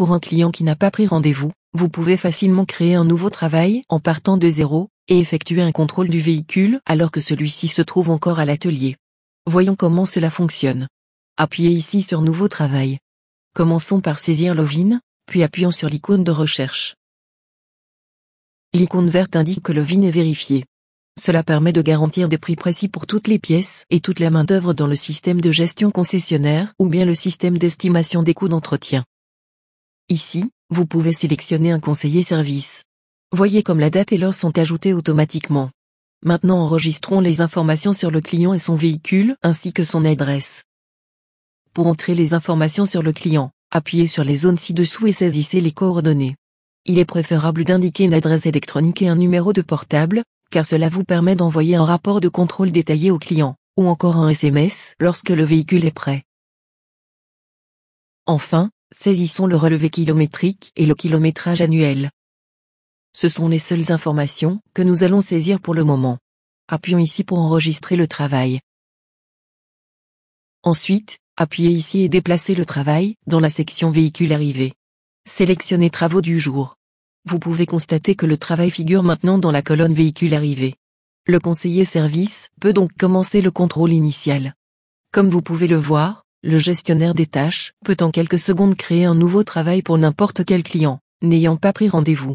Pour un client qui n'a pas pris rendez-vous, vous pouvez facilement créer un nouveau travail en partant de zéro et effectuer un contrôle du véhicule alors que celui-ci se trouve encore à l'atelier. Voyons comment cela fonctionne. Appuyez ici sur Nouveau travail. Commençons par saisir l'ovine, puis appuyons sur l'icône de recherche. L'icône verte indique que l'ovine est vérifié. Cela permet de garantir des prix précis pour toutes les pièces et toute la main-d'œuvre dans le système de gestion concessionnaire ou bien le système d'estimation des coûts d'entretien. Ici, vous pouvez sélectionner un conseiller service. Voyez comme la date et l'heure sont ajoutées automatiquement. Maintenant enregistrons les informations sur le client et son véhicule, ainsi que son adresse. Pour entrer les informations sur le client, appuyez sur les zones ci-dessous et saisissez les coordonnées. Il est préférable d'indiquer une adresse électronique et un numéro de portable, car cela vous permet d'envoyer un rapport de contrôle détaillé au client, ou encore un SMS lorsque le véhicule est prêt. Enfin, Saisissons le relevé kilométrique et le kilométrage annuel. Ce sont les seules informations que nous allons saisir pour le moment. Appuyons ici pour enregistrer le travail. Ensuite, appuyez ici et déplacez le travail dans la section véhicule arrivé. Sélectionnez Travaux du jour. Vous pouvez constater que le travail figure maintenant dans la colonne véhicule arrivé. Le conseiller service peut donc commencer le contrôle initial. Comme vous pouvez le voir, le gestionnaire des tâches peut en quelques secondes créer un nouveau travail pour n'importe quel client, n'ayant pas pris rendez-vous.